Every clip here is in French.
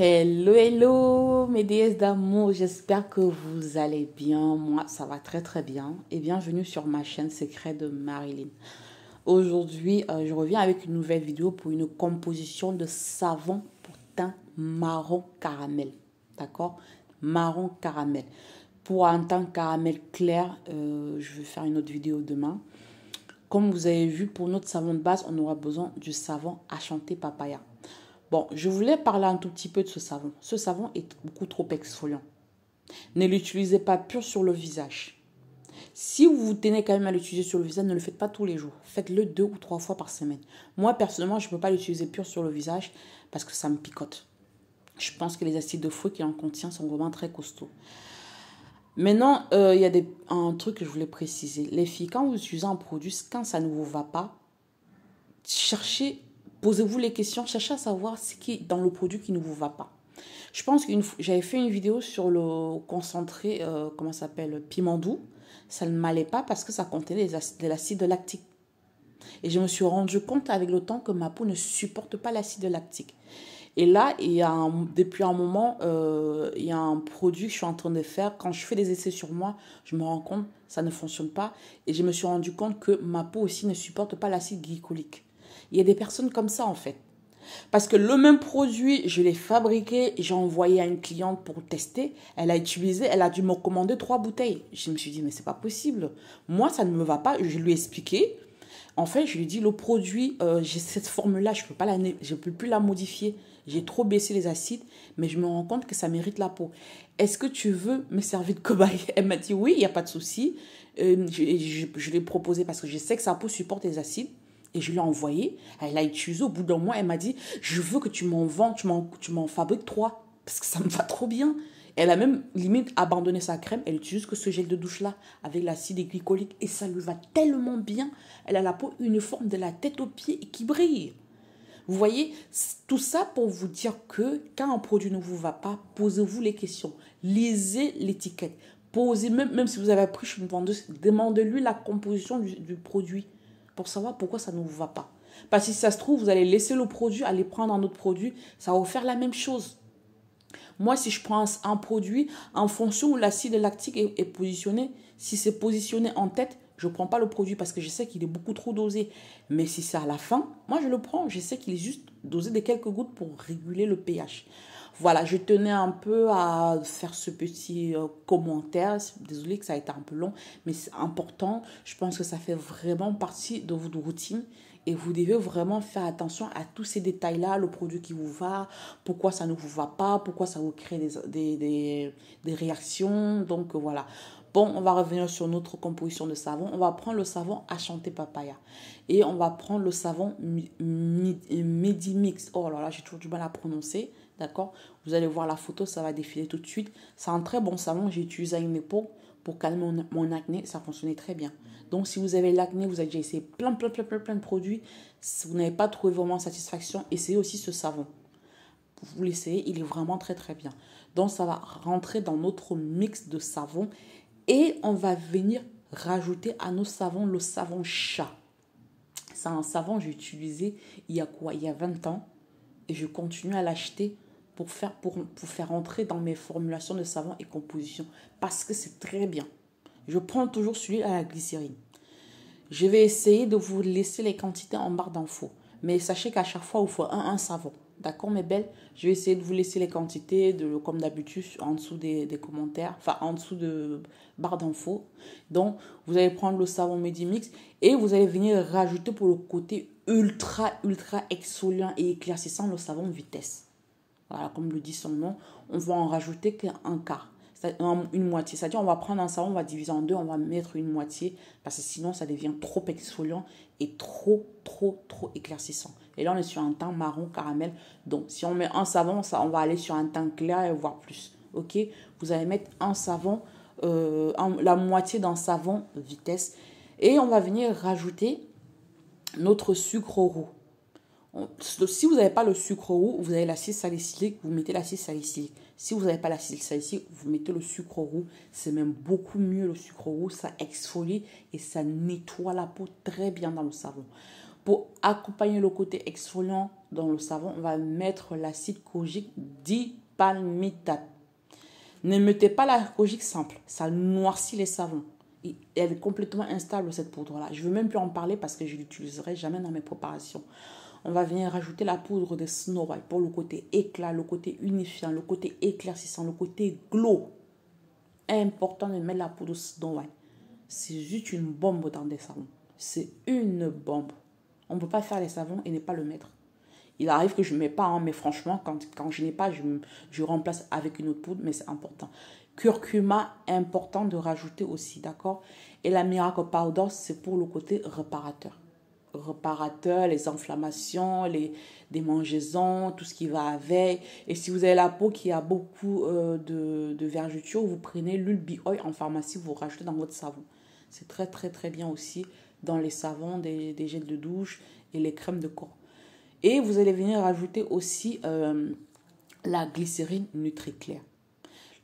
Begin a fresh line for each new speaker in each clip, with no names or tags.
Hello, hello, mes déesses d'amour, j'espère que vous allez bien. Moi, ça va très très bien. Et bienvenue sur ma chaîne Secret de Marilyn. Aujourd'hui, euh, je reviens avec une nouvelle vidéo pour une composition de savon pour teint marron caramel. D'accord Marron caramel. Pour un teint caramel clair, euh, je vais faire une autre vidéo demain. Comme vous avez vu, pour notre savon de base, on aura besoin du savon à chanter papaya. Bon, je voulais parler un tout petit peu de ce savon. Ce savon est beaucoup trop exfoliant. Ne l'utilisez pas pur sur le visage. Si vous vous tenez quand même à l'utiliser sur le visage, ne le faites pas tous les jours. Faites-le deux ou trois fois par semaine. Moi, personnellement, je ne peux pas l'utiliser pur sur le visage parce que ça me picote. Je pense que les acides de fruits qu'il en contient sont vraiment très costauds. Maintenant, euh, il y a des, un truc que je voulais préciser. Les filles, quand vous utilisez un produit, quand ça ne vous va pas, cherchez Posez-vous les questions, cherchez à savoir ce qui est dans le produit qui ne vous va pas. Je pense que j'avais fait une vidéo sur le concentré, euh, comment ça s'appelle, piment doux. Ça ne m'allait pas parce que ça contenait de l'acide lactique. Et je me suis rendu compte avec le temps que ma peau ne supporte pas l'acide lactique. Et là, il y depuis un moment, euh, il y a un produit que je suis en train de faire. Quand je fais des essais sur moi, je me rends compte que ça ne fonctionne pas. Et je me suis rendu compte que ma peau aussi ne supporte pas l'acide glycolique. Il y a des personnes comme ça en fait. Parce que le même produit, je l'ai fabriqué, j'ai envoyé à une cliente pour tester. Elle a utilisé, elle a dû me commander trois bouteilles. Je me suis dit, mais c'est pas possible. Moi, ça ne me va pas. Je lui ai expliqué. En fait, je lui ai dit, le produit, euh, j'ai cette formule là je ne peux plus la modifier. J'ai trop baissé les acides, mais je me rends compte que ça mérite la peau. Est-ce que tu veux me servir de cobaye Elle m'a dit, oui, il n'y a pas de souci. Euh, je, je, je l'ai proposé parce que je sais que sa peau supporte les acides. Et je lui ai envoyé. Elle a utilisé. Au bout d'un mois, elle m'a dit Je veux que tu m'en vends, tu m'en fabriques trois. Parce que ça me va trop bien. Elle a même limite abandonné sa crème. Elle utilise que ce gel de douche là avec l'acide glycolique et ça lui va tellement bien. Elle a la peau uniforme de la tête aux pieds et qui brille. Vous voyez, tout ça pour vous dire que quand un produit ne vous va pas, posez-vous les questions, lisez l'étiquette, posez même, même si vous avez appris chez une vendeuse, demandez-lui la composition du, du produit pour savoir pourquoi ça ne vous va pas. Parce que si ça se trouve, vous allez laisser le produit, aller prendre un autre produit, ça va vous faire la même chose. Moi, si je prends un produit, en fonction où l'acide lactique est, est positionné, si c'est positionné en tête, je ne prends pas le produit parce que je sais qu'il est beaucoup trop dosé. Mais si c'est à la fin, moi je le prends. Je sais qu'il est juste dosé de quelques gouttes pour réguler le pH. Voilà, je tenais un peu à faire ce petit euh, commentaire. Désolée que ça a été un peu long, mais c'est important. Je pense que ça fait vraiment partie de votre routine. Et vous devez vraiment faire attention à tous ces détails-là, le produit qui vous va, pourquoi ça ne vous va pas, pourquoi ça vous crée des, réactions. Donc euh, voilà. Bon, on va revenir sur notre composition de savon. On va prendre le savon à papaya. Et on va prendre le savon Medimix. Oh là là, j'ai toujours du mal à prononcer. D'accord Vous allez voir la photo, ça va défiler tout de suite. C'est un très bon savon. J'ai utilisé à une époque pour calmer mon, acné, ça fonctionnait très bien. Donc si vous avez l'acné, vous avez déjà essayé plein, plein, plein, plein, de produits, si vous n'avez pas trouvé vraiment satisfaction, essayez aussi ce savon. Vous l'essayez, il est vraiment très très bien. Donc ça va rentrer dans notre mix de savon et on va venir rajouter à nos savons le savon chat. C'est un savon que j'ai utilisé il y a quoi Il y a 20 ans et je continue à l'acheter pour faire, pour, pour faire entrer dans mes formulations de savon et composition. Parce que c'est très bien. Je prends toujours celui à la glycérine. Je vais essayer de vous laisser les quantités en barre d'infos. Mais sachez qu'à chaque fois, il faut un, savon. D'accord, mes belles Je vais essayer de vous laisser les quantités, de, comme d'habitude, en dessous des, commentaires, enfin en dessous de barre d'infos. Donc, vous allez prendre le savon Medimix et vous allez venir rajouter pour le côté ultra, ultra exfoliant et éclaircissant le savon vitesse. Voilà, comme le dit son nom, on va en rajouter qu'un quart, une moitié. C'est-à-dire, on va prendre un savon, on va diviser en deux, on va mettre une moitié, parce que sinon, ça devient trop exfoliant et trop, trop, trop éclaircissant. Et là, on est sur un teint marron caramel. Donc, si on met un savon, ça, on va aller sur un teint clair, et voir plus. OK Vous allez mettre un savon, euh, la moitié d'un savon vitesse. Et on va venir rajouter notre sucre roux si vous n'avez pas le sucre roux, vous avez l'acide salicylique, vous mettez l'acide salicylique. Si vous n'avez pas l'acide salicylique, vous mettez le sucre roux. C'est même beaucoup mieux le sucre roux. Ça exfolie et ça nettoie la peau très bien dans le savon. Pour accompagner le côté exfoliant dans le savon, on va mettre l'acide di dipalmitate. Ne mettez pas l'acide kojic simple, ça noircit les savons. Et elle est complètement instable cette poudre-là. Je ne veux même plus en parler parce que je l'utiliserai jamais dans mes préparations on va venir rajouter la poudre de Snow White pour le côté éclat, le côté unifiant, le côté éclaircissant, le côté glow. Important de mettre la poudre Snow White. C'est juste une bombe dans des savons. C'est une bombe. On ne peut pas faire les savons et ne pas le mettre. Il arrive que je ne mets pas, hein, mais franchement, quand, quand je n'ai pas, je, je remplace avec une autre poudre, mais c'est important. Curcuma, important de rajouter aussi, d'accord Et la miracle powder, c'est pour le côté réparateur réparateurs, les inflammations, les démangeaisons, tout ce qui va avec. Et si vous avez la peau qui a beaucoup euh, de, de vergetures, vous prenez l'huile oil en pharmacie, vous rajoutez dans votre savon. C'est très très très bien aussi dans les savons, des, gels de douche et les crèmes de corps. Et vous allez venir rajouter aussi euh, la glycérine NutriClair.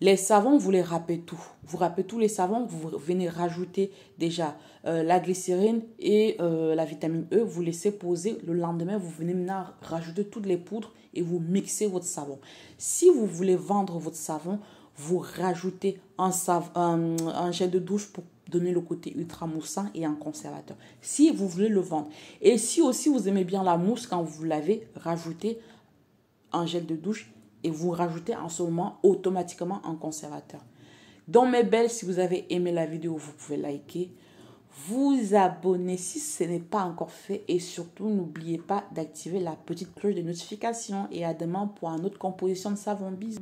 Les savons, vous les râpez tout. Vous râpez tous les savons, vous venez rajouter déjà euh, la glycérine et euh, la vitamine E, vous laissez poser. Le lendemain, vous venez maintenant rajouter toutes les poudres et vous mixez votre savon. Si vous voulez vendre votre savon, vous rajoutez un, un, un gel de douche pour donner le côté ultra moussant et un conservateur. Si vous voulez le vendre. Et si aussi vous aimez bien la mousse quand vous l'avez, rajoutez un gel de douche et vous rajoutez en ce moment automatiquement un conservateur. Donc mes belles, si vous avez aimé la vidéo, vous pouvez liker, vous abonner si ce n'est pas encore fait et surtout n'oubliez pas d'activer la petite cloche de notification et à demain pour une autre composition de savon. bis.